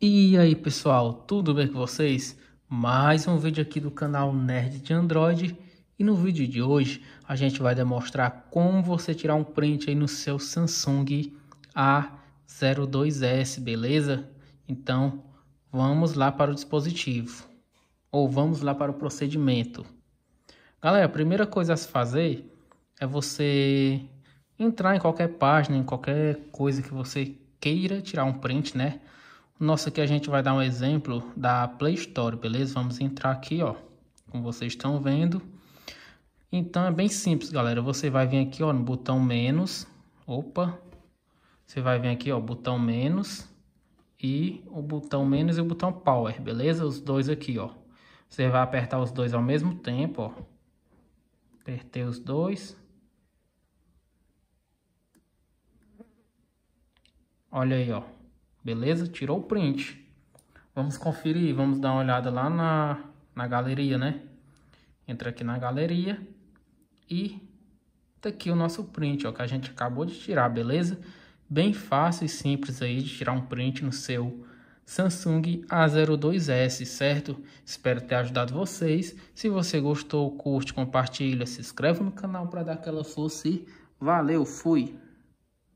E aí pessoal, tudo bem com vocês? Mais um vídeo aqui do canal Nerd de Android e no vídeo de hoje a gente vai demonstrar como você tirar um print aí no seu Samsung A02s, beleza? Então vamos lá para o dispositivo ou vamos lá para o procedimento. Galera, a primeira coisa a se fazer é você entrar em qualquer página, em qualquer coisa que você queira tirar um print, né? Nossa, aqui a gente vai dar um exemplo da Play Store, beleza? Vamos entrar aqui, ó, como vocês estão vendo. Então é bem simples, galera. Você vai vir aqui, ó, no botão menos. Opa. Você vai vir aqui, ó, botão menos e o botão menos e o botão power, beleza? Os dois aqui, ó. Você vai apertar os dois ao mesmo tempo, ó. Apertei os dois. Olha aí, ó. Beleza? Tirou o print. Vamos conferir, vamos dar uma olhada lá na, na galeria, né? Entra aqui na galeria e tá aqui o nosso print, ó, que a gente acabou de tirar, beleza? Bem fácil e simples aí de tirar um print no seu Samsung A02S, certo? Espero ter ajudado vocês. Se você gostou, curte, compartilha, se inscreve no canal para dar aquela força e valeu, fui!